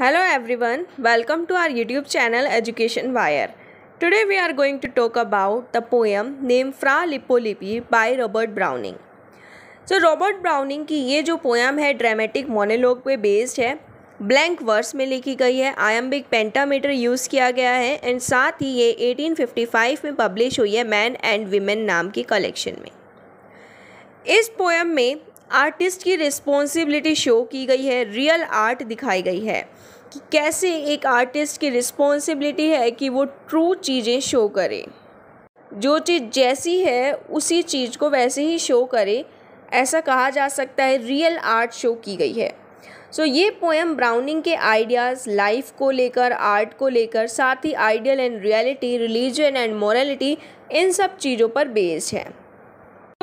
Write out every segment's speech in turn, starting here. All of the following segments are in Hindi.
hello everyone welcome to our YouTube channel education wire today we are going to talk about the poem name Fra Lippo Lippi by Robert Browning so Robert Browning की ये जो पोएम है ड्रामेटिक मोनोलॉग पे बेस्ड है ब्लैंक वर्स में लिखी गई है आयम्बिक पेंटामीटर यूज़ किया गया है एंड साथ ही ये 1855 में पब्लिश हुई है मैन एंड वीमेन नाम की कलेक्शन में इस पोएम में आर्टिस्ट की रिस्पॉन्सिबिलिटी शो की गई है रियल आर्ट दिखाई गई है कि कैसे एक आर्टिस्ट की रिस्पॉन्सिबिलिटी है कि वो ट्रू चीज़ें शो करे जो चीज़ जैसी है उसी चीज़ को वैसे ही शो करे ऐसा कहा जा सकता है रियल आर्ट शो की गई है सो so, ये पोएम ब्राउनिंग के आइडियाज़ लाइफ को लेकर आर्ट को लेकर साथ ही ideal and reality religion and morality इन सब चीज़ों पर बेस्ड है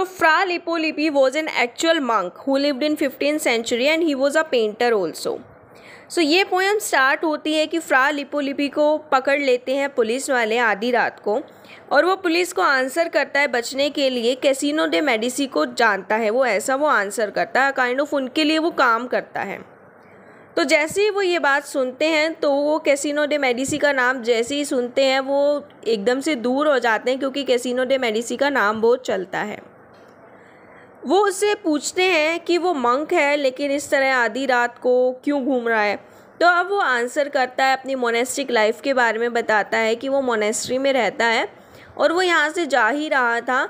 तो Fra Lippo Lippi was an actual monk who lived in fifteen century and he was a painter also so ये पोएम स्टार्ट होती है कि फ्रा लिपोलिपी को पकड़ लेते हैं पुलिस वाले आधी रात को और वो पुलिस को आंसर करता है बचने के लिए कैसीनो डे मेडिसी को जानता है वो ऐसा वो आंसर करता है काइंड ऑफ उनके लिए वो काम करता है तो जैसे ही वो ये बात सुनते हैं तो वो कैसीनो डे मेडिसी का नाम जैसे ही सुनते हैं वो एकदम से दूर हो जाते हैं क्योंकि कैसीनो डे मेडिसी का नाम बहुत चलता है वो उससे पूछते हैं कि वो मंक है लेकिन इस तरह आधी रात को क्यों घूम रहा है तो अब वो आंसर करता है अपनी मोनेस्ट्रिक लाइफ के बारे में बताता है कि वो मोनेस्ट्री में रहता है और वो यहाँ से जा ही रहा था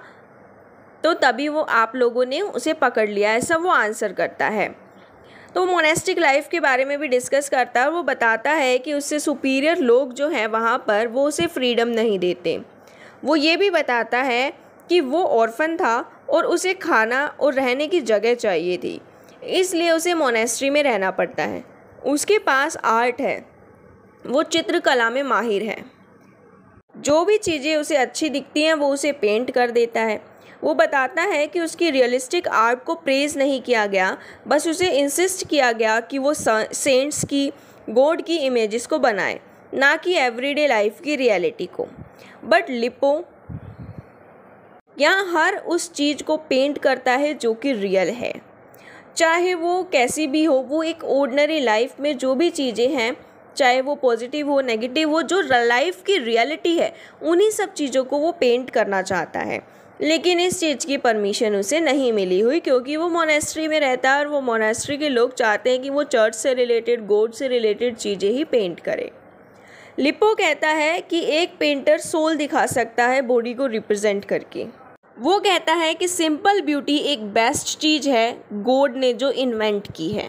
तो तभी वो आप लोगों ने उसे पकड़ लिया ऐसा वो आंसर करता है तो मोनेस्टिक लाइफ के बारे में भी डिस्कस करता है वो बताता है कि उससे सुपीरियर लोग जो हैं वहाँ पर वो उसे फ्रीडम नहीं देते वो ये भी बताता है कि वो ऑर्फन था और उसे खाना और रहने की जगह चाहिए थी इसलिए उसे मोनेस्ट्री में रहना पड़ता है उसके पास आर्ट है वो चित्रकला में माहिर है जो भी चीज़ें उसे अच्छी दिखती हैं वो उसे पेंट कर देता है वो बताता है कि उसकी रियलिस्टिक आर्ट को प्रेज़ नहीं किया गया बस उसे इंसिस्ट किया गया कि वो सेंट्स की गॉड की इमेजेस को बनाए ना कि एवरीडे लाइफ की रियलिटी को बट लिपो या हर उस चीज़ को पेंट करता है जो कि रियल है चाहे वो कैसी भी हो वो एक ऑर्डनरी लाइफ में जो भी चीज़ें हैं चाहे वो पॉजिटिव हो नेगेटिव हो जो लाइफ की रियलिटी है उन्हीं सब चीज़ों को वो पेंट करना चाहता है लेकिन इस चीज़ की परमिशन उसे नहीं मिली हुई क्योंकि वो मोनेस्ट्री में रहता है और वो मोनेस्ट्री के लोग चाहते हैं कि वो चर्च से रिलेटेड गोड से रिलेटेड चीज़ें ही पेंट करे लिपो कहता है कि एक पेंटर सोल दिखा सकता है बॉडी को रिप्रेजेंट करके वो कहता है कि सिंपल ब्यूटी एक बेस्ट चीज़ है गोड ने जो इन्वेंट की है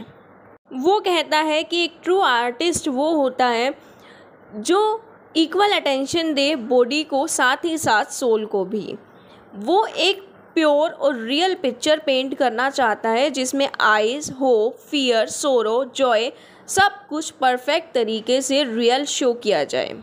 वो कहता है कि एक ट्रू आर्टिस्ट वो होता है जो इक्वल अटेंशन दे बॉडी को साथ ही साथ सोल को भी वो एक प्योर और रियल पिक्चर पेंट करना चाहता है जिसमें eyes hope fear sorrow joy सब कुछ परफेक्ट तरीके से रियल शो किया जाए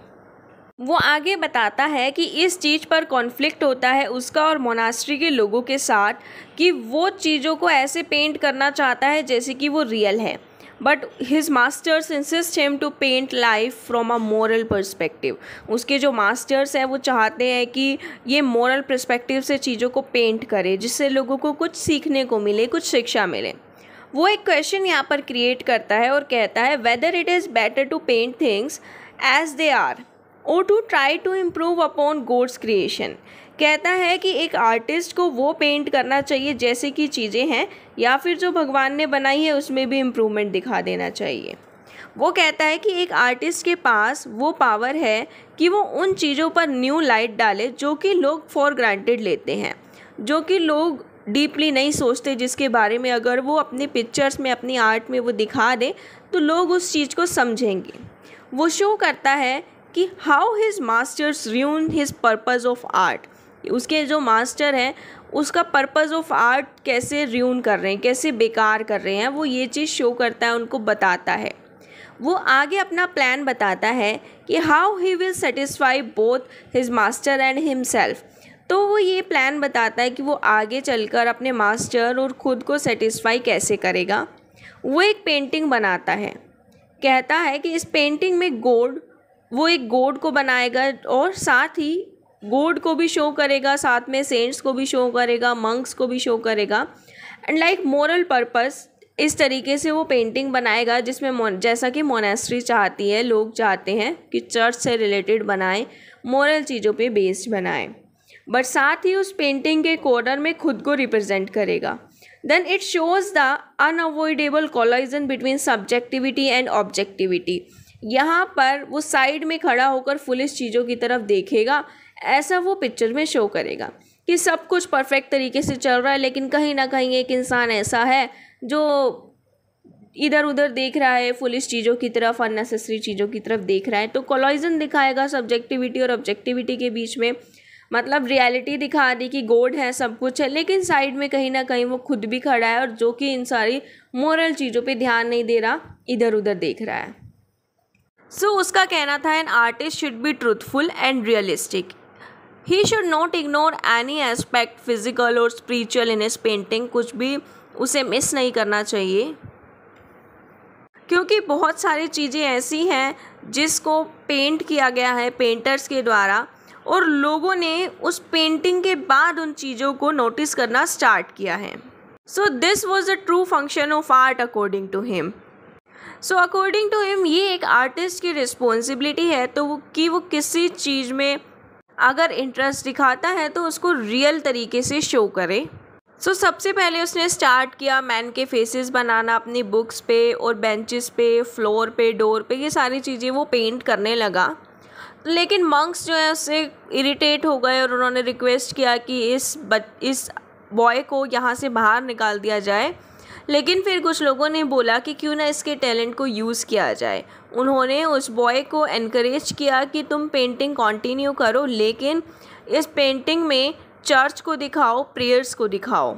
वो आगे बताता है कि इस चीज़ पर कॉन्फ्लिक्ट होता है उसका और मोनास्ट्री के लोगों के साथ कि वो चीज़ों को ऐसे पेंट करना चाहता है जैसे कि वो रियल है but his masters insist him to paint life from a moral perspective उसके जो मास्टर्स हैं वो चाहते हैं कि ये मॉरल परस्पेक्टिव से चीज़ों को पेंट करे जिससे लोगों को कुछ सीखने को मिले कुछ शिक्षा मिले वो एक क्वेश्चन यहाँ पर क्रिएट करता है और कहता है whether it is better to paint things as they are or to try to improve upon God's creation कहता है कि एक आर्टिस्ट को वो पेंट करना चाहिए जैसे कि चीज़ें हैं या फिर जो भगवान ने बनाई है उसमें भी इम्प्रूवमेंट दिखा देना चाहिए वो कहता है कि एक आर्टिस्ट के पास वो पावर है कि वो उन चीज़ों पर न्यू लाइट डाले जो कि लोग फॉर ग्रांटेड लेते हैं जो कि लोग डीपली नहीं सोचते जिसके बारे में अगर वो अपने पिक्चर्स में अपनी आर्ट में वो दिखा दें तो लोग उस चीज़ को समझेंगे वो शो करता है कि how his masters ruin his purpose of art उसके जो मास्टर हैं उसका पर्पज़ ऑफ आर्ट कैसे र्यून कर रहे हैं कैसे बेकार कर रहे हैं वो ये चीज़ शो करता है उनको बताता है वो आगे अपना प्लान बताता है कि how he will satisfy both his master and himself तो वो ये प्लान बताता है कि वो आगे चलकर अपने मास्टर और ख़ुद को सेटिस्फाई कैसे करेगा वो एक पेंटिंग बनाता है कहता है कि इस पेंटिंग में गोल्ड वो एक गोड को बनाएगा और साथ ही गोड को भी शो करेगा साथ में सेंट्स को भी शो करेगा मंक्स को भी शो करेगा एंड लाइक मॉरल पर्पस इस तरीके से वो पेंटिंग बनाएगा जिसमें जैसा कि मोनेस्ट्री चाहती है लोग चाहते हैं कि चर्च से रिलेटेड बनाएं मॉरल चीज़ों पे बेस्ड बनाएं बट साथ ही उस पेंटिंग के कॉर्नर में खुद को रिप्रेजेंट करेगा then it shows the unavoidable collision between subjectivity and objectivity यहाँ पर वो साइड में खड़ा होकर पुलिस चीज़ों की तरफ देखेगा ऐसा वो पिक्चर में शो करेगा कि सब कुछ परफेक्ट तरीके से चल रहा है लेकिन कहीं ना कहीं एक इंसान ऐसा है जो इधर उधर देख रहा है पुलिस चीज़ों की तरफ अननेसेसरी चीज़ों की तरफ देख रहा है तो कॉलोइजन दिखाएगा सब्जेक्टिविटी और ऑब्जेक्टिविटी के बीच में मतलब रियलिटी दिखा दी कि गोड है सब कुछ है लेकिन साइड में कहीं ना कहीं वो खुद भी खड़ा है और जो कि इन सारी मॉरल चीज़ों पे ध्यान नहीं दे रहा इधर उधर देख रहा है सो so, उसका कहना था an artist should be truthful and realistic he should not ignore any aspect physical और स्पिरिचुअल इन इस पेंटिंग कुछ भी उसे मिस नहीं करना चाहिए क्योंकि बहुत सारी चीज़ें ऐसी हैं जिसको पेंट किया गया है पेंटर्स के द्वारा और लोगों ने उस पेंटिंग के बाद उन चीज़ों को नोटिस करना स्टार्ट किया है so this was a true function of art according to him so according to him ये एक आर्टिस्ट की रिस्पॉन्सिबिलिटी है तो वो कि वो किसी चीज़ में अगर इंटरेस्ट दिखाता है तो उसको रियल तरीके से शो करे सो so, सबसे पहले उसने स्टार्ट किया मैन के फेसेस बनाना अपनी बुक्स पे और बेंचेस पे फ्लोर पे डोर पे ये सारी चीज़ें वो पेंट करने लगा लेकिन मंक्स जो है उससे इरिटेट हो गए और उन्होंने रिक्वेस्ट किया कि इस बच इस बॉय को यहाँ से बाहर निकाल दिया जाए लेकिन फिर कुछ लोगों ने बोला कि क्यों ना इसके टैलेंट को यूज़ किया जाए उन्होंने उस बॉय को इनक्रेज किया कि तुम पेंटिंग कंटिन्यू करो लेकिन इस पेंटिंग में चर्च को दिखाओ प्रेयर्स को दिखाओ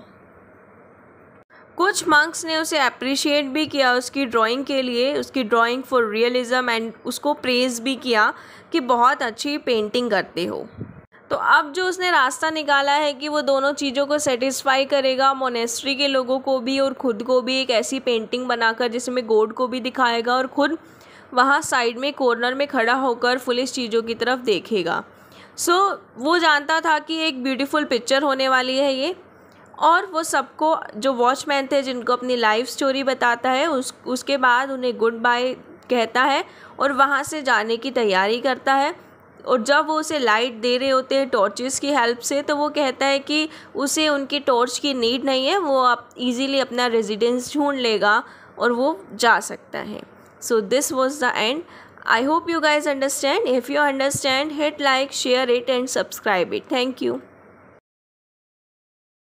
कुछ मंक्स ने उसे अप्रिशिएट भी किया उसकी ड्राइंग के लिए उसकी ड्राइंग फॉर रियलिज़म एंड उसको प्रेज़ भी किया कि बहुत अच्छी पेंटिंग करते हो तो अब जो उसने रास्ता निकाला है कि वो दोनों चीज़ों को सेटिस्फाई करेगा मोनेस्ट्री के लोगों को भी और ख़ुद को भी एक ऐसी पेंटिंग बनाकर जिसमें गोड को भी दिखाएगा और ख़ुद वहाँ साइड में कॉर्नर में खड़ा होकर पुलिस चीज़ों की तरफ देखेगा सो so, वो जानता था कि एक ब्यूटीफुल पिक्चर होने वाली है ये और वो सबको जो वॉचमैन थे जिनको अपनी लाइफ स्टोरी बताता है उस उसके बाद उन्हें गुड बाय कहता है और वहाँ से जाने की तैयारी करता है और जब वो उसे लाइट दे रहे होते हैं टॉर्चेस की हेल्प से तो वो कहता है कि उसे उनकी टॉर्च की नीड नहीं है वो आप इजीली अपना रेजिडेंस ढूंढ लेगा और वो जा सकता है so this was the end I hope you guys understand if you understand hit like share it and subscribe it thank you